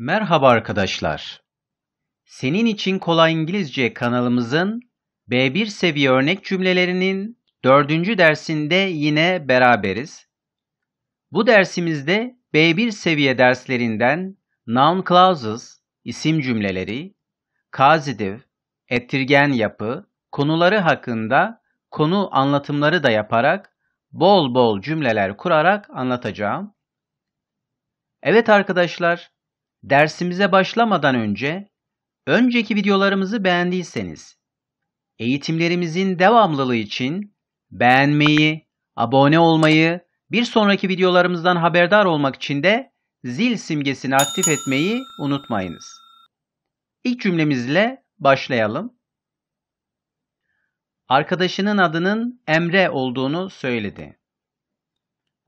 Merhaba arkadaşlar. Senin için kolay İngilizce kanalımızın B1 seviye örnek cümlelerinin dördüncü dersinde yine beraberiz. Bu dersimizde B1 seviye derslerinden noun clauses, isim cümleleri, causative, ettirgen yapı, konuları hakkında konu anlatımları da yaparak bol bol cümleler kurarak anlatacağım. Evet arkadaşlar, Dersimize başlamadan önce önceki videolarımızı beğendiyseniz eğitimlerimizin devamlılığı için beğenmeyi, abone olmayı, bir sonraki videolarımızdan haberdar olmak için de zil simgesini aktif etmeyi unutmayınız. İlk cümlemizle başlayalım. Arkadaşının adının Emre olduğunu söyledi.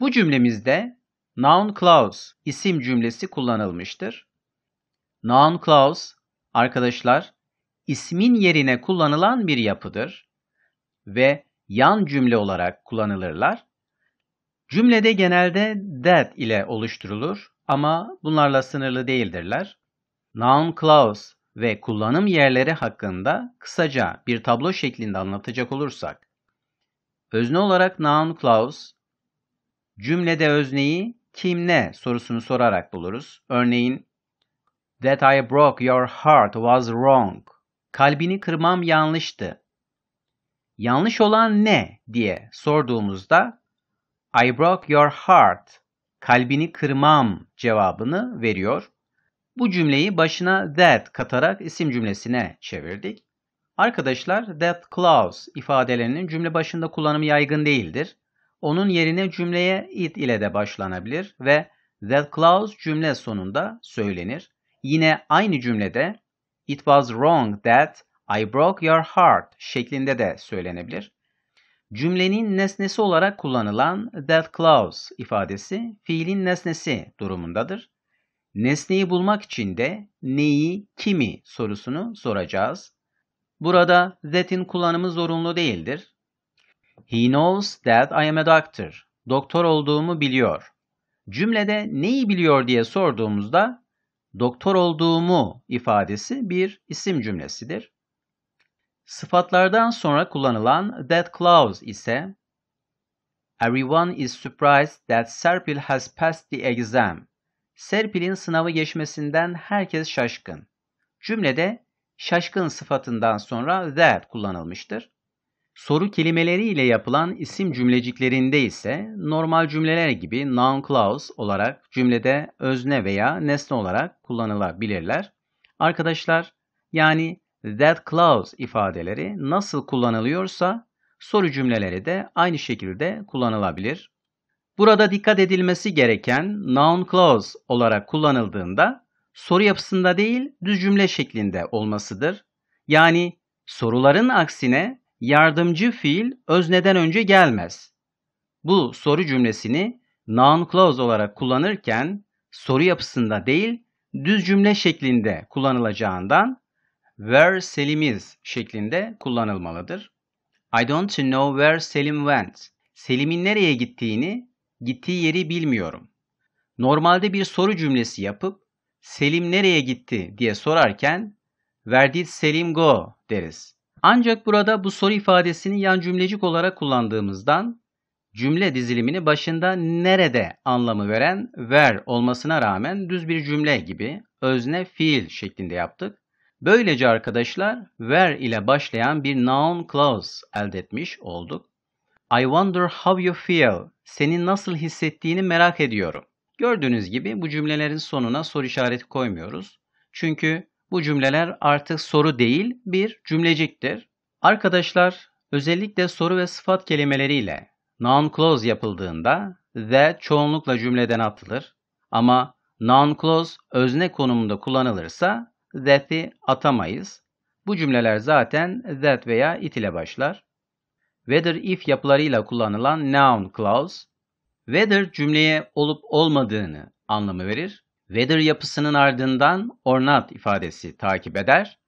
Bu cümlemizde noun clause isim cümlesi kullanılmıştır. Noun clause arkadaşlar ismin yerine kullanılan bir yapıdır ve yan cümle olarak kullanılırlar. Cümlede genelde that ile oluşturulur ama bunlarla sınırlı değildirler. Noun clause ve kullanım yerleri hakkında kısaca bir tablo şeklinde anlatacak olursak. Özne olarak noun clause, cümlede özneyi kim ne sorusunu sorarak buluruz. Örneğin That I broke your heart was wrong. Kalbini kırmam yanlıştı. Yanlış olan ne diye sorduğumuzda I broke your heart. Kalbini kırmam cevabını veriyor. Bu cümleyi başına that katarak isim cümlesine çevirdik. Arkadaşlar that clause ifadelerinin cümle başında kullanımı yaygın değildir. Onun yerine cümleye it ile de başlanabilir ve that clause cümle sonunda söylenir. Yine aynı cümlede it was wrong that I broke your heart şeklinde de söylenebilir. Cümlenin nesnesi olarak kullanılan that clause ifadesi fiilin nesnesi durumundadır. Nesneyi bulmak için de neyi, kimi sorusunu soracağız. Burada that'in kullanımı zorunlu değildir. He knows that I am a doctor. Doktor olduğumu biliyor. Cümlede neyi biliyor diye sorduğumuzda doktor olduğumu ifadesi bir isim cümlesidir. Sıfatlardan sonra kullanılan that clause ise Everyone is surprised that Serpil has passed the exam. Serpil'in sınavı geçmesinden herkes şaşkın. Cümlede şaşkın sıfatından sonra that kullanılmıştır. Soru kelimeleriyle yapılan isim cümleciklerinde ise normal cümleler gibi noun clause olarak cümlede özne veya nesne olarak kullanılabilirler. Arkadaşlar yani that clause ifadeleri nasıl kullanılıyorsa soru cümleleri de aynı şekilde kullanılabilir. Burada dikkat edilmesi gereken noun clause olarak kullanıldığında soru yapısında değil düz cümle şeklinde olmasıdır. Yani soruların aksine yardımcı fiil özneden önce gelmez. Bu soru cümlesini noun clause olarak kullanırken soru yapısında değil düz cümle şeklinde kullanılacağından where Selim is şeklinde kullanılmalıdır. I don't know where Selim went. Selim'in nereye gittiğini, gittiği yeri bilmiyorum. Normalde bir soru cümlesi yapıp Selim nereye gitti diye sorarken where did Selim go deriz. Ancak burada bu soru ifadesini yan cümlecik olarak kullandığımızdan cümle dizilimini başında nerede anlamı veren "ver" olmasına rağmen düz bir cümle gibi özne fiil şeklinde yaptık. Böylece arkadaşlar "ver" ile başlayan bir noun clause elde etmiş olduk. I wonder how you feel. Senin nasıl hissettiğini merak ediyorum. Gördüğünüz gibi bu cümlelerin sonuna soru işareti koymuyoruz. Çünkü bu cümleler artık soru değil bir cümleciktir. Arkadaşlar özellikle soru ve sıfat kelimeleriyle non-clause yapıldığında the çoğunlukla cümleden atılır. Ama non-clause özne konumunda kullanılırsa that'i atamayız. Bu cümleler zaten that veya it ile başlar. Whether if yapılarıyla kullanılan noun clause, whether cümleye olup olmadığını anlamı verir. Whether yapısının ardından or not ifadesi takip eder.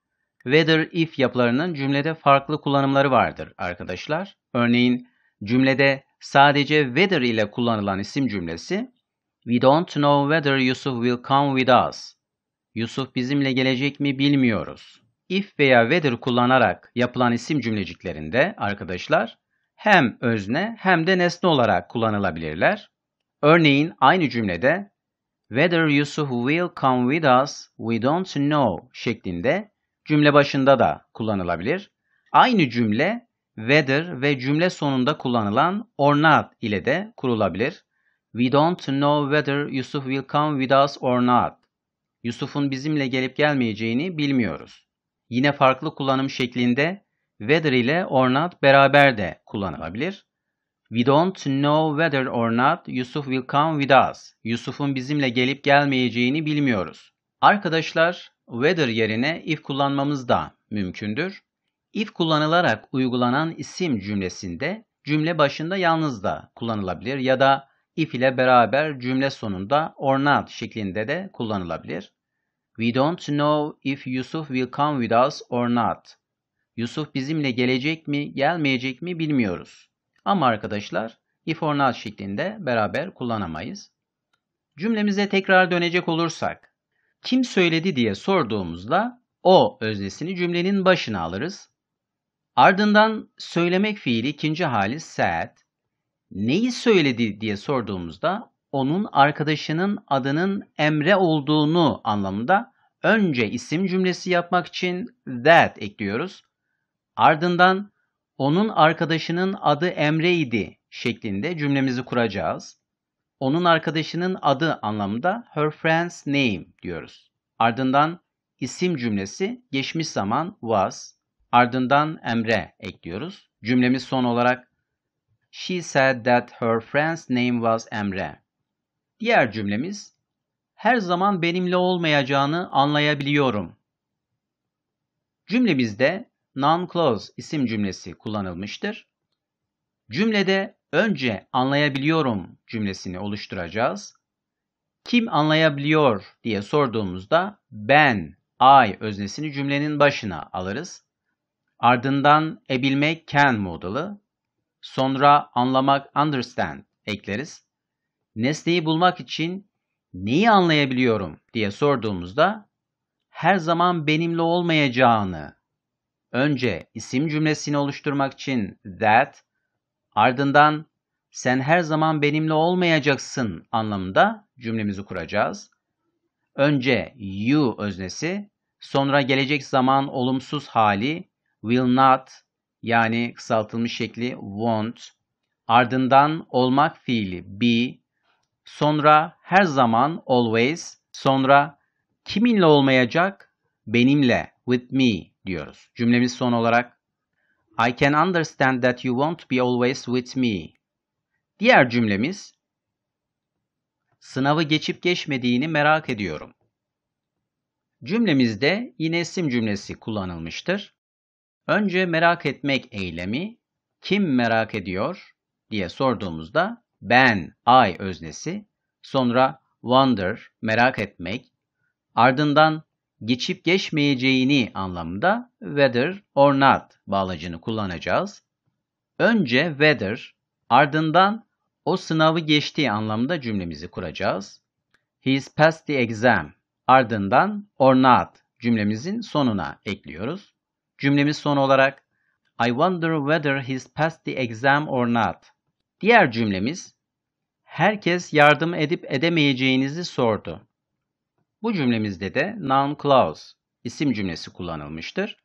Whether if yapılarının cümlede farklı kullanımları vardır arkadaşlar. Örneğin cümlede sadece whether ile kullanılan isim cümlesi We don't know whether Yusuf will come with us. Yusuf bizimle gelecek mi bilmiyoruz. If veya whether kullanarak yapılan isim cümleciklerinde arkadaşlar hem özne hem de nesne olarak kullanılabilirler. Örneğin aynı cümlede Whether Yusuf will come with us, we don't know şeklinde cümle başında da kullanılabilir. Aynı cümle whether ve cümle sonunda kullanılan or not ile de kurulabilir. We don't know whether Yusuf will come with us or not. Yusuf'un bizimle gelip gelmeyeceğini bilmiyoruz. Yine farklı kullanım şeklinde whether ile or not beraber de kullanılabilir. We don't know whether or not Yusuf will come with us. Yusuf'un bizimle gelip gelmeyeceğini bilmiyoruz. Arkadaşlar, whether yerine if kullanmamız da mümkündür. If kullanılarak uygulanan isim cümlesinde cümle başında yalnız da kullanılabilir ya da if ile beraber cümle sonunda or not şeklinde de kullanılabilir. We don't know if Yusuf will come with us or not. Yusuf bizimle gelecek mi, gelmeyecek mi bilmiyoruz. Ama arkadaşlar if or not şeklinde beraber kullanamayız. Cümlemize tekrar dönecek olursak, kim söyledi diye sorduğumuzda o öznesini cümlenin başına alırız. Ardından söylemek fiili ikinci hali said, neyi söyledi diye sorduğumuzda onun arkadaşının adının Emre olduğunu anlamında önce isim cümlesi yapmak için that ekliyoruz. Ardından onun arkadaşının adı Emre idi şeklinde cümlemizi kuracağız. Onun arkadaşının adı anlamında her friend's name diyoruz. Ardından isim cümlesi geçmiş zaman was, ardından Emre ekliyoruz. Cümlemiz son olarak She said that her friend's name was Emre. Diğer cümlemiz her zaman benimle olmayacağını anlayabiliyorum. Cümlemizde non-clause isim cümlesi kullanılmıştır. Cümlede önce anlayabiliyorum cümlesini oluşturacağız. Kim anlayabiliyor diye sorduğumuzda ben, I öznesini cümlenin başına alırız. Ardından ebilmek can modalı, sonra anlamak understand ekleriz. Nesneyi bulmak için neyi anlayabiliyorum diye sorduğumuzda her zaman benimle olmayacağını Önce isim cümlesini oluşturmak için that, ardından sen her zaman benimle olmayacaksın anlamında cümlemizi kuracağız. Önce you öznesi, sonra gelecek zaman olumsuz hali will not yani kısaltılmış şekli won't, ardından olmak fiili be, sonra her zaman always, sonra kiminle olmayacak? Benimle, with me diyoruz. Cümlemiz son olarak I can understand that you won't be always with me. Diğer cümlemiz sınavı geçip geçmediğini merak ediyorum. Cümlemizde yine isim cümlesi kullanılmıştır. Önce merak etmek eylemi, kim merak ediyor diye sorduğumuzda ben, I öznesi, sonra wonder, merak etmek, ardından geçip geçmeyeceğini anlamında whether or not bağlacını kullanacağız. Önce whether, ardından o sınavı geçtiği anlamda cümlemizi kuracağız. He's passed the exam. Ardından or not cümlemizin sonuna ekliyoruz. Cümlemiz son olarak I wonder whether he's passed the exam or not. Diğer cümlemiz herkes yardım edip edemeyeceğinizi sordu. Bu cümlemizde de noun clause isim cümlesi kullanılmıştır.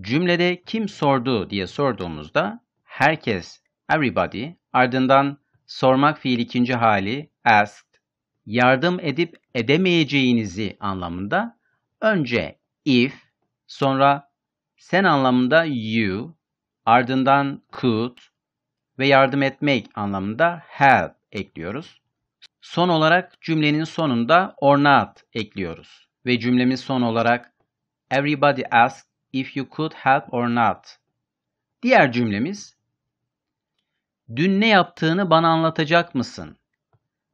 Cümlede kim sordu diye sorduğumuzda herkes everybody ardından sormak fiil ikinci hali asked yardım edip edemeyeceğinizi anlamında önce if sonra sen anlamında you ardından could ve yardım etmek anlamında help ekliyoruz. Son olarak cümlenin sonunda or not ekliyoruz. Ve cümlemiz son olarak Everybody asked if you could help or not. Diğer cümlemiz Dün ne yaptığını bana anlatacak mısın?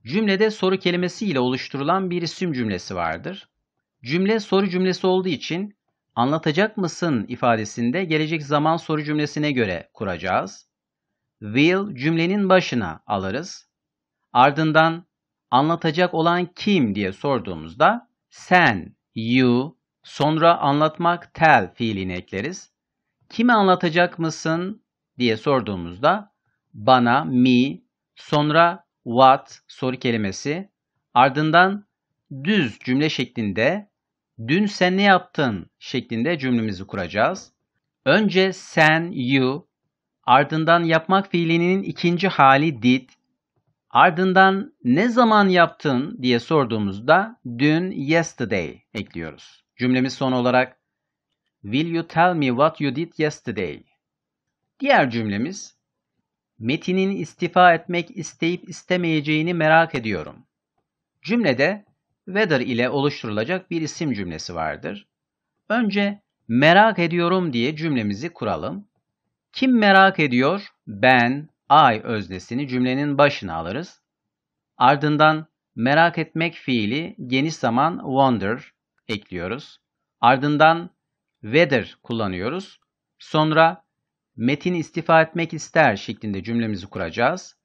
Cümlede soru kelimesi ile oluşturulan bir isim cümlesi vardır. Cümle soru cümlesi olduğu için anlatacak mısın ifadesinde gelecek zaman soru cümlesine göre kuracağız. Will cümlenin başına alırız. Ardından anlatacak olan kim diye sorduğumuzda sen, you, sonra anlatmak tell fiilini ekleriz. Kime anlatacak mısın diye sorduğumuzda bana, me, sonra what soru kelimesi, ardından düz cümle şeklinde dün sen ne yaptın şeklinde cümlemizi kuracağız. Önce sen, you, ardından yapmak fiilinin ikinci hali did, Ardından ne zaman yaptın diye sorduğumuzda dün yesterday ekliyoruz. Cümlemiz son olarak Will you tell me what you did yesterday? Diğer cümlemiz Metin'in istifa etmek isteyip istemeyeceğini merak ediyorum. Cümlede whether ile oluşturulacak bir isim cümlesi vardır. Önce merak ediyorum diye cümlemizi kuralım. Kim merak ediyor? Ben, I öznesini cümlenin başına alırız. Ardından merak etmek fiili geniş zaman wonder ekliyoruz. Ardından whether kullanıyoruz. Sonra Metin istifa etmek ister şeklinde cümlemizi kuracağız.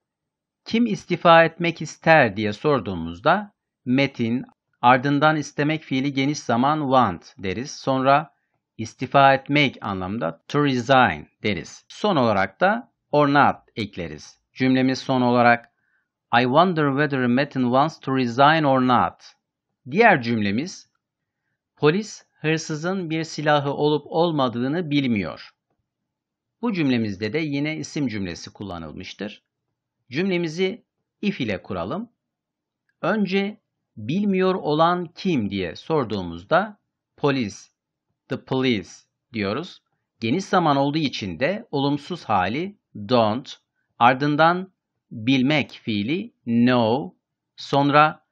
Kim istifa etmek ister diye sorduğumuzda metin ardından istemek fiili geniş zaman want deriz. Sonra istifa etmek anlamda to resign deriz. Son olarak da or not ekleriz. Cümlemiz son olarak I wonder whether Metin wants to resign or not. Diğer cümlemiz Polis hırsızın bir silahı olup olmadığını bilmiyor. Bu cümlemizde de yine isim cümlesi kullanılmıştır. Cümlemizi if ile kuralım. Önce bilmiyor olan kim diye sorduğumuzda polis, the police diyoruz. Geniş zaman olduğu için de olumsuz hali don't, ardından bilmek fiili know, sonra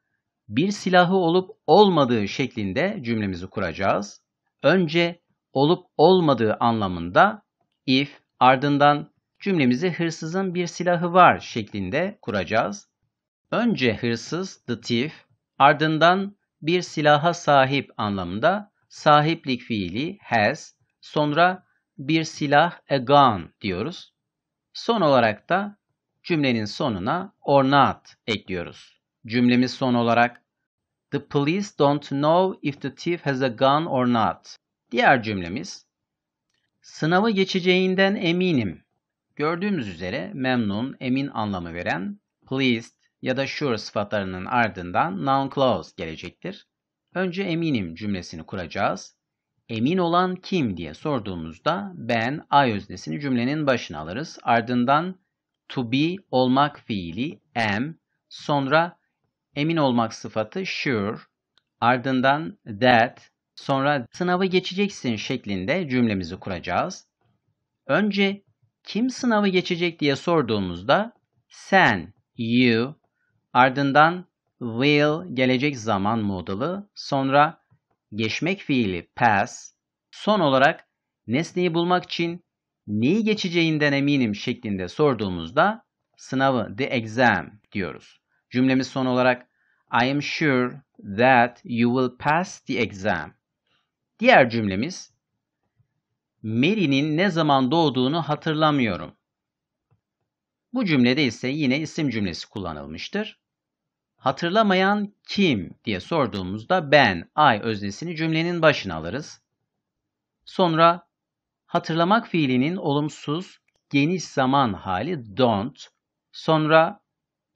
bir silahı olup olmadığı şeklinde cümlemizi kuracağız. Önce olup olmadığı anlamında if, ardından cümlemizi hırsızın bir silahı var şeklinde kuracağız. Önce hırsız the thief, ardından bir silaha sahip anlamında sahiplik fiili has, sonra bir silah a gun diyoruz. Son olarak da cümlenin sonuna or not ekliyoruz. Cümlemiz son olarak The police don't know if the thief has a gun or not. Diğer cümlemiz Sınavı geçeceğinden eminim. Gördüğümüz üzere memnun, emin anlamı veren pleased ya da sure sıfatlarının ardından noun clause gelecektir. Önce eminim cümlesini kuracağız emin olan kim diye sorduğumuzda ben I öznesini cümlenin başına alırız. Ardından to be olmak fiili am, sonra emin olmak sıfatı sure, ardından that, sonra sınava geçeceksin şeklinde cümlemizi kuracağız. Önce kim sınavı geçecek diye sorduğumuzda sen, you, ardından will gelecek zaman modalı, sonra geçmek fiili pass, son olarak nesneyi bulmak için neyi geçeceğinden eminim şeklinde sorduğumuzda sınavı the exam diyoruz. Cümlemiz son olarak I am sure that you will pass the exam. Diğer cümlemiz Mary'nin ne zaman doğduğunu hatırlamıyorum. Bu cümlede ise yine isim cümlesi kullanılmıştır. Hatırlamayan kim diye sorduğumuzda ben, I öznesini cümlenin başına alırız. Sonra hatırlamak fiilinin olumsuz geniş zaman hali don't. Sonra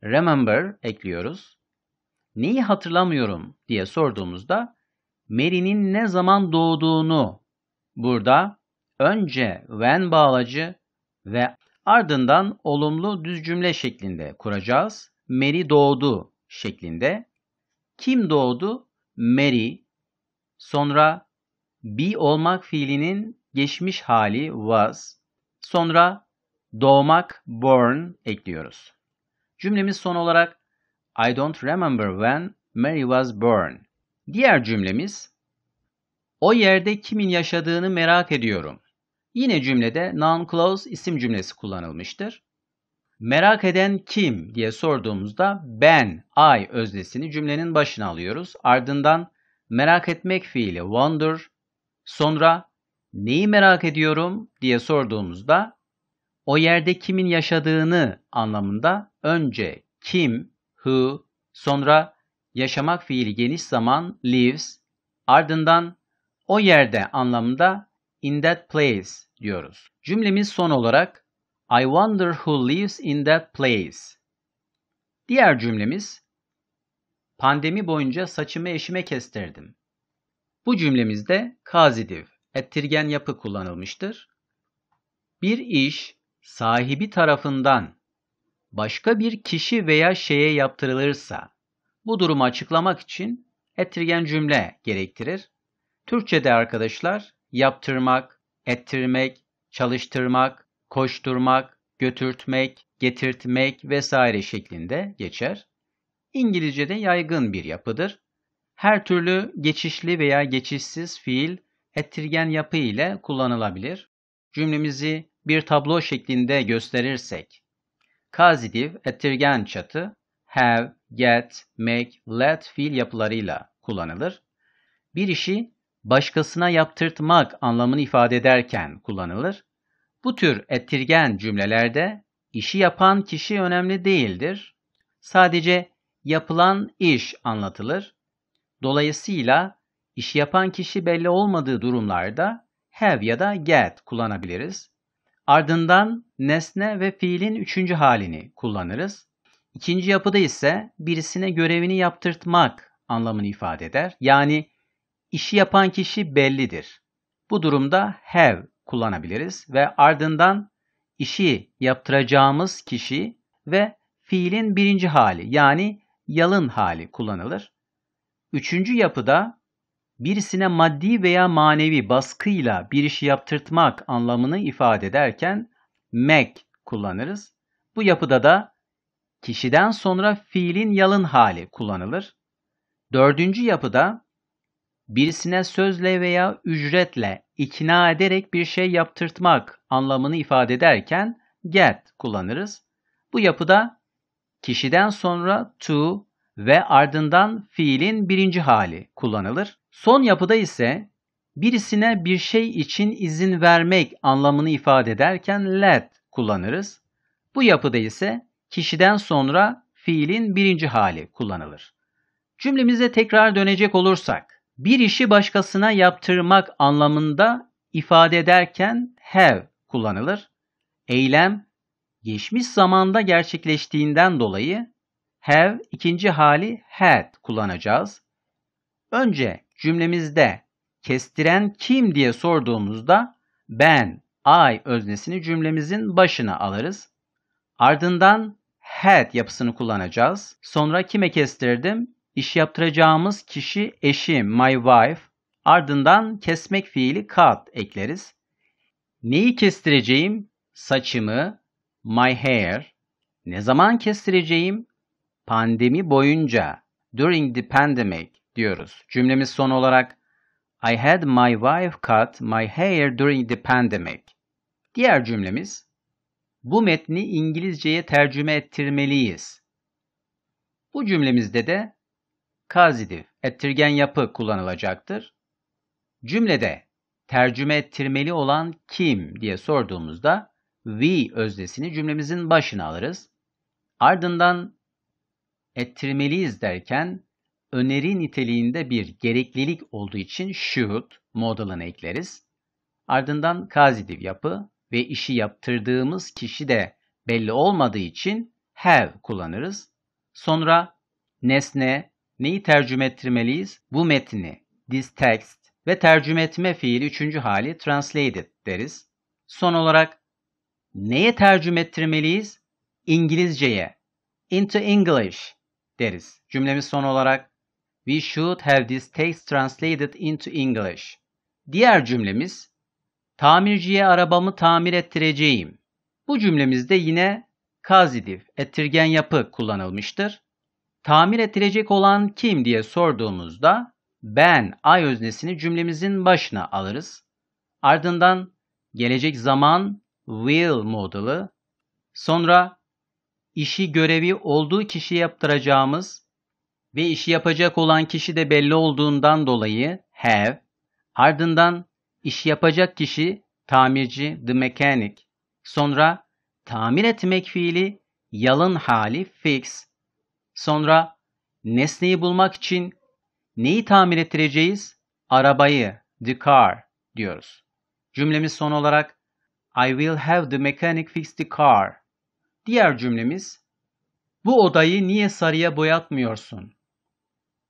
remember ekliyoruz. Neyi hatırlamıyorum diye sorduğumuzda Mary'nin ne zaman doğduğunu burada önce when bağlacı ve ardından olumlu düz cümle şeklinde kuracağız. Mary doğdu şeklinde. Kim doğdu? Mary. Sonra be olmak fiilinin geçmiş hali was. Sonra doğmak born ekliyoruz. Cümlemiz son olarak I don't remember when Mary was born. Diğer cümlemiz O yerde kimin yaşadığını merak ediyorum. Yine cümlede non-clause isim cümlesi kullanılmıştır. Merak eden kim diye sorduğumuzda ben, I öznesini cümlenin başına alıyoruz. Ardından merak etmek fiili wonder, sonra neyi merak ediyorum diye sorduğumuzda o yerde kimin yaşadığını anlamında önce kim, who, sonra yaşamak fiili geniş zaman lives, ardından o yerde anlamında in that place diyoruz. Cümlemiz son olarak I wonder who lives in that place. Diğer cümlemiz Pandemi boyunca saçımı eşime kestirdim. Bu cümlemizde kazidiv, ettirgen yapı kullanılmıştır. Bir iş sahibi tarafından başka bir kişi veya şeye yaptırılırsa bu durumu açıklamak için ettirgen cümle gerektirir. Türkçe'de arkadaşlar yaptırmak, ettirmek, çalıştırmak, koşturmak, götürtmek, getirtmek vesaire şeklinde geçer. İngilizce'de yaygın bir yapıdır. Her türlü geçişli veya geçişsiz fiil ettirgen yapı ile kullanılabilir. Cümlemizi bir tablo şeklinde gösterirsek, kazidiv, ettirgen çatı, have, get, make, let fiil yapılarıyla kullanılır. Bir işi başkasına yaptırtmak anlamını ifade ederken kullanılır. Bu tür ettirgen cümlelerde işi yapan kişi önemli değildir. Sadece yapılan iş anlatılır. Dolayısıyla işi yapan kişi belli olmadığı durumlarda have ya da get kullanabiliriz. Ardından nesne ve fiilin üçüncü halini kullanırız. İkinci yapıda ise birisine görevini yaptırtmak anlamını ifade eder. Yani işi yapan kişi bellidir. Bu durumda have kullanabiliriz ve ardından işi yaptıracağımız kişi ve fiilin birinci hali yani yalın hali kullanılır. Üçüncü yapıda birisine maddi veya manevi baskıyla bir işi yaptırtmak anlamını ifade ederken mek kullanırız. Bu yapıda da kişiden sonra fiilin yalın hali kullanılır. Dördüncü yapıda birisine sözle veya ücretle ikna ederek bir şey yaptırtmak anlamını ifade ederken get kullanırız. Bu yapıda kişiden sonra to ve ardından fiilin birinci hali kullanılır. Son yapıda ise birisine bir şey için izin vermek anlamını ifade ederken let kullanırız. Bu yapıda ise kişiden sonra fiilin birinci hali kullanılır. Cümlemize tekrar dönecek olursak bir işi başkasına yaptırmak anlamında ifade ederken have kullanılır. Eylem geçmiş zamanda gerçekleştiğinden dolayı have ikinci hali had kullanacağız. Önce cümlemizde kestiren kim diye sorduğumuzda ben, I öznesini cümlemizin başına alırız. Ardından had yapısını kullanacağız. Sonra kime kestirdim? İş yaptıracağımız kişi eşi my wife. Ardından kesmek fiili cut ekleriz. Neyi kestireceğim? Saçımı my hair. Ne zaman kestireceğim? Pandemi boyunca during the pandemic diyoruz. Cümlemiz son olarak I had my wife cut my hair during the pandemic. Diğer cümlemiz bu metni İngilizceye tercüme ettirmeliyiz. Bu cümlemizde de kazidiv, ettirgen yapı kullanılacaktır. Cümlede tercüme ettirmeli olan kim diye sorduğumuzda we öznesini cümlemizin başına alırız. Ardından ettirmeliyiz derken öneri niteliğinde bir gereklilik olduğu için should modalını ekleriz. Ardından kazidiv yapı ve işi yaptırdığımız kişi de belli olmadığı için have kullanırız. Sonra nesne, Neyi tercüme ettirmeliyiz? Bu metni, this text ve tercüme etme fiili üçüncü hali translated deriz. Son olarak neye tercüme ettirmeliyiz? İngilizceye, into English deriz. Cümlemiz son olarak We should have this text translated into English. Diğer cümlemiz Tamirciye arabamı tamir ettireceğim. Bu cümlemizde yine kazitif, ettirgen yapı kullanılmıştır. Tamir edilecek olan kim diye sorduğumuzda ben ay öznesini cümlemizin başına alırız. Ardından gelecek zaman will modeli, sonra işi görevi olduğu kişi yaptıracağımız ve işi yapacak olan kişi de belli olduğundan dolayı have, ardından iş yapacak kişi tamirci the mechanic, sonra tamir etmek fiili yalın hali fix, Sonra nesneyi bulmak için neyi tamir ettireceğiz? Arabayı, the car diyoruz. Cümlemiz son olarak I will have the mechanic fix the car. Diğer cümlemiz bu odayı niye sarıya boyatmıyorsun?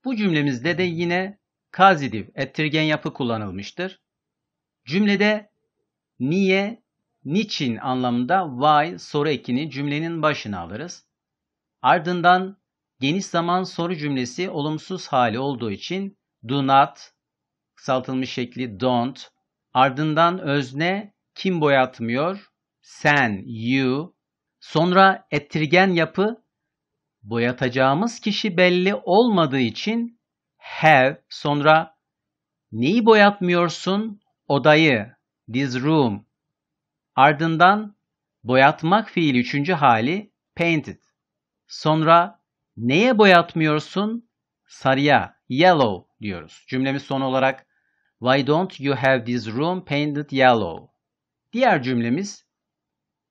Bu cümlemizde de yine kazidiv, ettirgen yapı kullanılmıştır. Cümlede niye, niçin anlamında why soru ekini cümlenin başına alırız. Ardından geniş zaman soru cümlesi olumsuz hali olduğu için do not, kısaltılmış şekli don't, ardından özne kim boyatmıyor? Sen, you. Sonra ettirgen yapı boyatacağımız kişi belli olmadığı için have sonra neyi boyatmıyorsun? Odayı, this room. Ardından boyatmak fiili üçüncü hali painted. Sonra Neye boyatmıyorsun? Sarıya, yellow diyoruz. Cümlemiz son olarak Why don't you have this room painted yellow? Diğer cümlemiz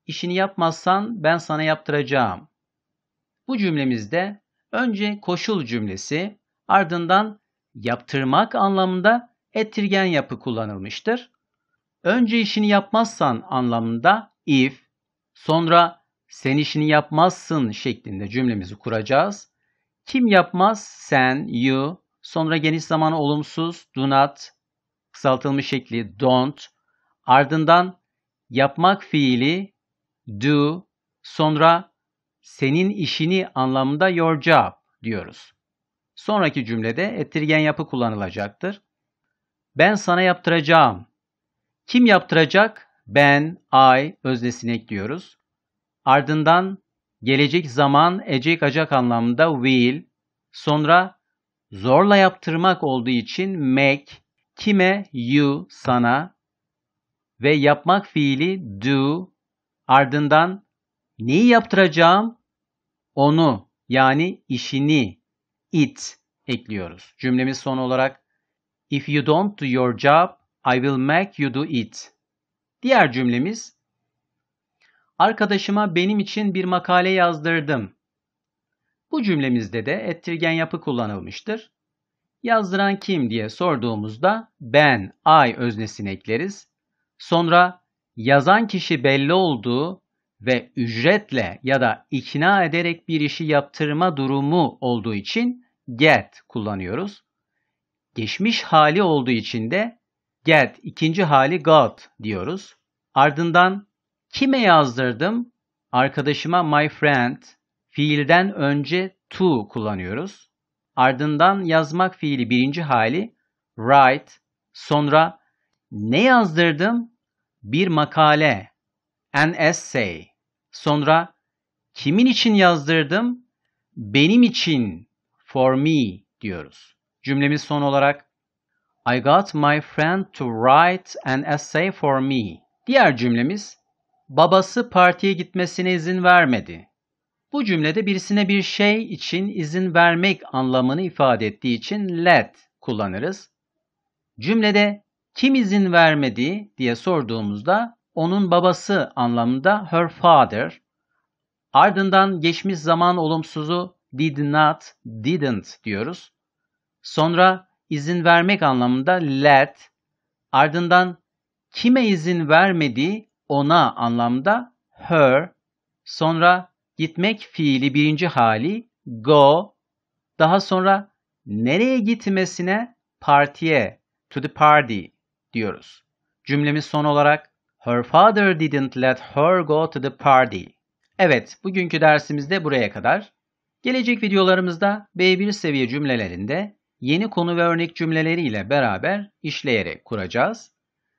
İşini yapmazsan ben sana yaptıracağım. Bu cümlemizde önce koşul cümlesi ardından yaptırmak anlamında ettirgen yapı kullanılmıştır. Önce işini yapmazsan anlamında if, sonra sen işini yapmazsın şeklinde cümlemizi kuracağız. Kim yapmaz? Sen, you. Sonra geniş zaman olumsuz, do not, kısaltılmış şekli don't. Ardından yapmak fiili do. Sonra senin işini anlamında your job diyoruz. Sonraki cümlede ettirgen yapı kullanılacaktır. Ben sana yaptıracağım. Kim yaptıracak? Ben, I öznesini ekliyoruz. Ardından gelecek zaman ecek acak anlamda will, sonra zorla yaptırmak olduğu için make, kime you sana ve yapmak fiili do, ardından neyi yaptıracağım? Onu yani işini it ekliyoruz. Cümlemiz son olarak If you don't do your job, I will make you do it. Diğer cümlemiz Arkadaşıma benim için bir makale yazdırdım. Bu cümlemizde de ettirgen yapı kullanılmıştır. Yazdıran kim diye sorduğumuzda ben, I öznesini ekleriz. Sonra yazan kişi belli olduğu ve ücretle ya da ikna ederek bir işi yaptırma durumu olduğu için get kullanıyoruz. Geçmiş hali olduğu için de get ikinci hali got diyoruz. Ardından Kime yazdırdım? Arkadaşıma my friend. Fiilden önce to kullanıyoruz. Ardından yazmak fiili birinci hali write. Sonra ne yazdırdım? Bir makale. An essay. Sonra kimin için yazdırdım? Benim için. For me diyoruz. Cümlemiz son olarak I got my friend to write an essay for me. Diğer cümlemiz Babası partiye gitmesine izin vermedi. Bu cümlede birisine bir şey için izin vermek anlamını ifade ettiği için let kullanırız. Cümlede kim izin vermedi diye sorduğumuzda onun babası anlamında her father. Ardından geçmiş zaman olumsuzu did not, didn't diyoruz. Sonra izin vermek anlamında let. Ardından kime izin vermedi? ona anlamda her, sonra gitmek fiili birinci hali go, daha sonra nereye gitmesine partiye, to the party diyoruz. Cümlemiz son olarak Her father didn't let her go to the party. Evet, bugünkü dersimizde buraya kadar. Gelecek videolarımızda B1 seviye cümlelerinde yeni konu ve örnek cümleleriyle beraber işleyerek kuracağız.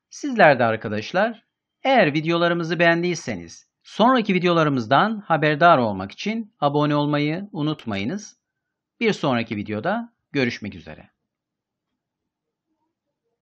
Sizler de arkadaşlar eğer videolarımızı beğendiyseniz sonraki videolarımızdan haberdar olmak için abone olmayı unutmayınız. Bir sonraki videoda görüşmek üzere.